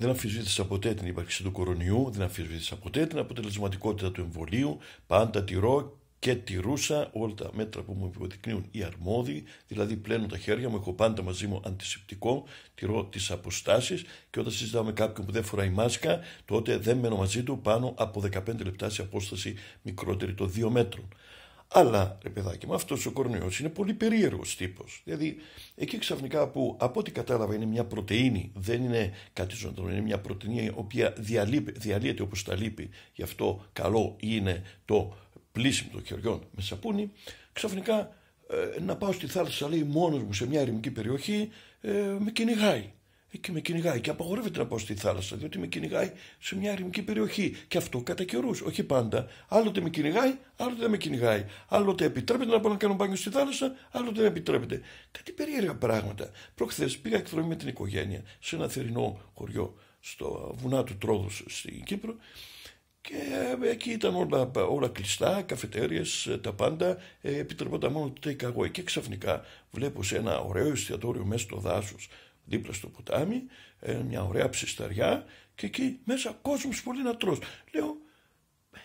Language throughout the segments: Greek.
Δεν αμφισβήτησα ποτέ την ύπαρξη του κορονοϊού, δεν αμφισβήτησα ποτέ την αποτελεσματικότητα του εμβολίου. Πάντα τηρώ και τηρούσα όλα τα μέτρα που μου υποδεικνύουν οι αρμόδιοι, δηλαδή πλένω τα χέρια μου, έχω πάντα μαζί μου αντισηπτικό, τηρώ τι αποστάσει και όταν συζητάω με κάποιον που δεν φοράει μάσκα, τότε δεν μένω μαζί του πάνω από 15 λεπτά σε απόσταση μικρότερη των 2 μέτρων. Αλλά, ρε παιδάκι μου, αυτός ο κορνιό είναι πολύ περίεργος τύπος. Δηλαδή, εκεί ξαφνικά που από ό,τι κατάλαβα είναι μια πρωτενη, δεν είναι κάτι ζωντανό, είναι μια πρωτενη η οποία διαλύεται όπως τα λείπει. Γι' αυτό καλό είναι το πλήσιμο των χεριών με σαπούνι. Ξαφνικά ε, να πάω στη θάλασσα, λέει, μόνος μου σε μια ερημική περιοχή, ε, με κυνηγάει. Ε, και με κυνηγάει. Και απαγορεύεται να πάω στη θάλασσα, διότι με κυνηγάει σε μια ερημική περιοχή. Και αυτό κατά καιρούς, όχι πάντα. Άλλοτε με κυνηγάει, άλλοτε δεν με κυνηγάει. Άλλοτε επιτρέπεται να πάω να κάνω μπάνιο στη θάλασσα, άλλοτε δεν επιτρέπεται. Κάτι περίεργα πράγματα. Προχθές πήγα εκδρομή με την οικογένεια σε ένα θερινό χωριό, στο βουνά του Τρόδους στην Κύπρο. Και ε, εκεί ήταν όλα, όλα κλειστά, καφετέρειες, ε, τα πάντα, επιτρεπόταν μόνο το take away. Και ξαφνικά βλέπω σε ένα ωραίο εστιατόριο μέσα στο δάσος δίπλα στο ποτάμι, ε, μια ωραία ψησταριά και εκεί μέσα κόσμος πολύ να τρως. Λέω,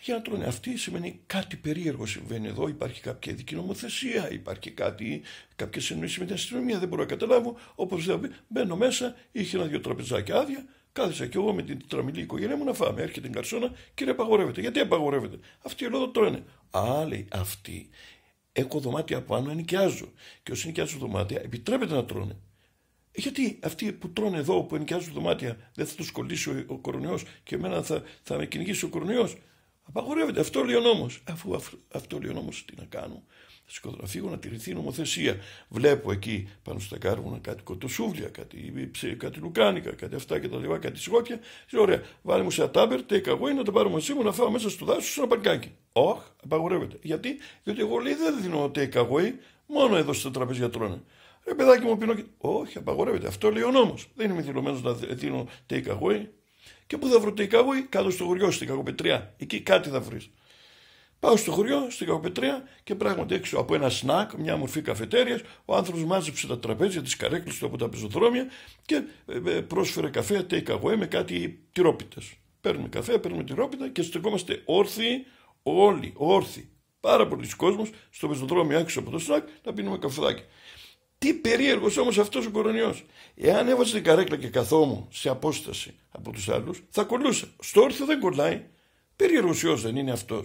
για να τρώνε αυτή σημαίνει κάτι περίεργο συμβαίνει εδώ, υπάρχει κάποια ειδική νομοθεσία, υπάρχει κάτι, κάποια συνεννόηση με την αστυνομία, δεν μπορώ να καταλάβω. Όπως δηλαδή, μπαίνω μέσα, είχε ένα-δυο τραπεζάκια άδεια, κάθισα κι εγώ με την τραμιλή οικογένεια μου να φάμε. Έρχεται η καρσόνα, κύριε απαγορεύεται. Γιατί απαγορεύεται. Αυτοί εδώ τρώνε. Α, αυτοί έχω δωμάτια πάνω, ενοικιάζω. Και όσοι ενοικιάζουν δωμάτια, επιτρέπεται να τρώνε. Γιατί αυτοί που τρώνε εδώ, που ενοικιάζουν δωμάτια, δεν θα τους κολλήσει ο κορονοϊός και εμένα θα, θα με κυνηγήσει ο κορονοϊός. Απαγορεύεται. Αυτό λέει ο νόμος. Αφού αυτό λέει ο νόμος, τι να κάνω. Θα σκοτωθώ να τηρηθεί η νομοθεσία. Βλέπω εκεί πάνω στα κάρβουνα κάτι κοτοσούβλια, κάτι, κάτι λουκάνικα, κάτι αυτά και τα λοιπά, κάτι σιγόπια. Λέω, ωραία, βάλε μου σε ατάμπερ, take away, να τα πάρω μαζί μου, να φάω μέσα στο δάσος ένα παρκάκι. Όχι, απαγορεύεται. Γιατί, εγώ λέει δεν δίνω take away, μόνο εδώ στα τραπέζια τρώνε. Ρε παιδάκι μου πίνω και... Όχι, απαγορεύεται. Αυτό λέει ο νόμος. Δεν είμαι θυλωμένος να δίνω take away. Και πού θα βρω take away, κάτω στο χωριό, στην κακοπετρία. Εκεί κάτι θα βρεις. Πάω στο χωριό, στην κακοπετρία και πράγματι έξω από ένα σνακ, μια μορφή καφετέριας, ο άνθρωπος μάζεψε τα τραπέζια, τι καρέκλε του από τα πεζοδρόμια και ε, ε, πρόσφερε καφέ, take away με κάτι τυρόπιτες. Παίρνουμε καφέ, παίρνουμε τυρόπιτα και στεκόμαστε όρθιοι όλοι, όρθιοι. Πάρα πολλοί κόσμοι στο πεζοδρόμιο έξω από το σνακ να πίνουμε καφεδάκι. Τι περίεργος όμως αυτός ο κορονοϊό. Εάν έβαζε την καρέκλα και καθόμουν σε απόσταση από τους άλλους, θα κολούσε. Στο όρθιο δεν κολλάει. Περίεργος ιό δεν είναι αυτός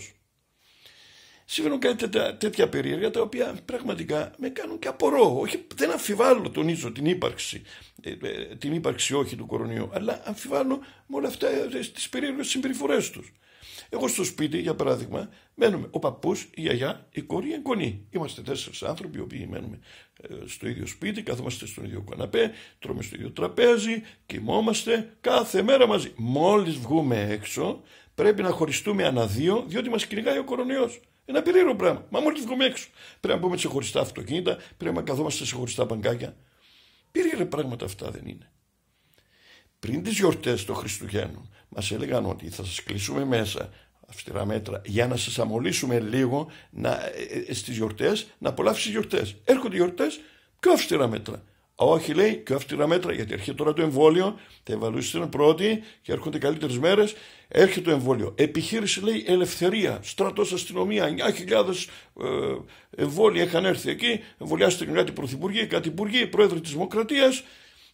συμβαίνουν κάτι τέτοια, τέτοια περίεργα τα οποία πραγματικά με κάνουν και απορώ. Όχι, δεν αμφιβάλλω, τονίζω, την ύπαρξη, ε, ε, την ύπαρξη όχι του κορονοϊού, αλλά αμφιβάλλω με όλα αυτά ε, τις περίεργες συμπεριφορές τους. Εγώ στο σπίτι, για παράδειγμα, μένουμε ο παππούς, η γιαγιά, η κόρη, η εγγονή. Είμαστε τέσσερις άνθρωποι, οι οποίοι μένουμε στο ίδιο σπίτι, καθόμαστε στον ίδιο καναπέ, τρώμε στο ίδιο τραπέζι, κοιμόμαστε κάθε μέρα μαζί. Μόλις βγούμε έξω, πρέπει να χωριστούμε ανά διότι μας κυνηγάει ο κορονοϊός. Ένα περίεργο πράγμα. Μα μόλις βγούμε έξω. Πρέπει να πούμε σε χωριστά αυτοκίνητα, πρέπει να καθόμαστε σε χωριστά παγκάκια. Περίεργα πράγματα αυτά δεν είναι. Πριν τις γιορτές των Χριστουγέννων, μας έλεγαν ότι θα σας κλείσουμε μέσα αυστηρά μέτρα για να σας αμολύσουμε λίγο να, ε, ε στις γιορτές, να απολαύσεις γιορτές. Έρχονται οι γιορτές πιο αυστηρά μέτρα όχι, λέει, και αυστηρά μέτρα, γιατί έρχεται τώρα το εμβόλιο, τα είναι πρώτοι και έρχονται καλύτερες μέρες. Έρχεται το εμβόλιο. Επιχείρηση, λέει, ελευθερία, στρατός, αστυνομία, 9.000 ε, εμβόλια είχαν έρθει εκεί, εμβολιάστηκαν κάτι πρωθυπουργοί, κάτι υπουργοί, πρόεδροι της Δημοκρατίας.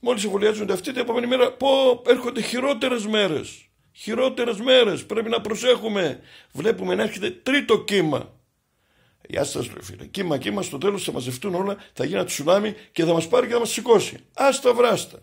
Μόλις εμβολιάζονται αυτοί, την επόμενη μέρα, πω, έρχονται χειρότερες μέρες. Χειρότερες μέρες, πρέπει να προσέχουμε. Βλέπουμε να έρχεται τρίτο κύμα. Για σα ρε φίλε, κύμα κύμα στο τέλος θα μαζευτούν όλα, θα γίνει ένα τσουνάμι και θα μας πάρει και θα μας σηκώσει. Άστα βράστα.